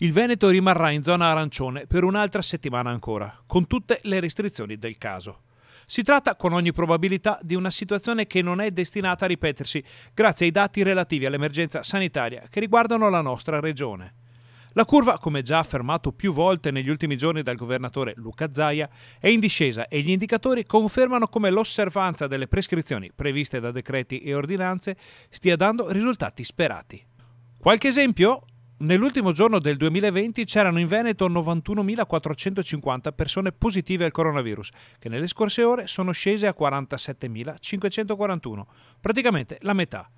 Il Veneto rimarrà in zona arancione per un'altra settimana ancora, con tutte le restrizioni del caso. Si tratta con ogni probabilità di una situazione che non è destinata a ripetersi grazie ai dati relativi all'emergenza sanitaria che riguardano la nostra regione. La curva, come già affermato più volte negli ultimi giorni dal governatore Luca Zaia, è in discesa e gli indicatori confermano come l'osservanza delle prescrizioni previste da decreti e ordinanze stia dando risultati sperati. Qualche esempio? Nell'ultimo giorno del 2020 c'erano in Veneto 91.450 persone positive al coronavirus, che nelle scorse ore sono scese a 47.541, praticamente la metà.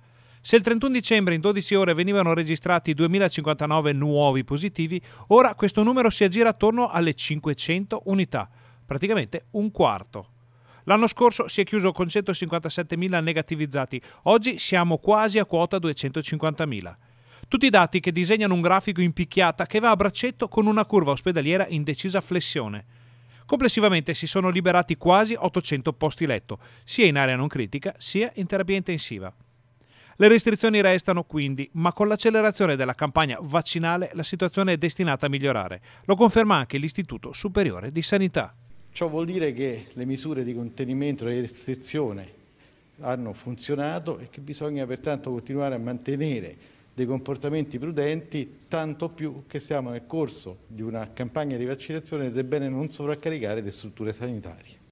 Se il 31 dicembre in 12 ore venivano registrati 2.059 nuovi positivi, ora questo numero si aggira attorno alle 500 unità, praticamente un quarto. L'anno scorso si è chiuso con 157.000 negativizzati, oggi siamo quasi a quota 250.000. Tutti i dati che disegnano un grafico in picchiata che va a braccetto con una curva ospedaliera in decisa flessione. Complessivamente si sono liberati quasi 800 posti letto, sia in area non critica sia in terapia intensiva. Le restrizioni restano quindi, ma con l'accelerazione della campagna vaccinale la situazione è destinata a migliorare. Lo conferma anche l'Istituto Superiore di Sanità. Ciò vuol dire che le misure di contenimento e restrizione hanno funzionato e che bisogna pertanto continuare a mantenere dei comportamenti prudenti, tanto più che siamo nel corso di una campagna di vaccinazione ed è bene non sovraccaricare le strutture sanitarie.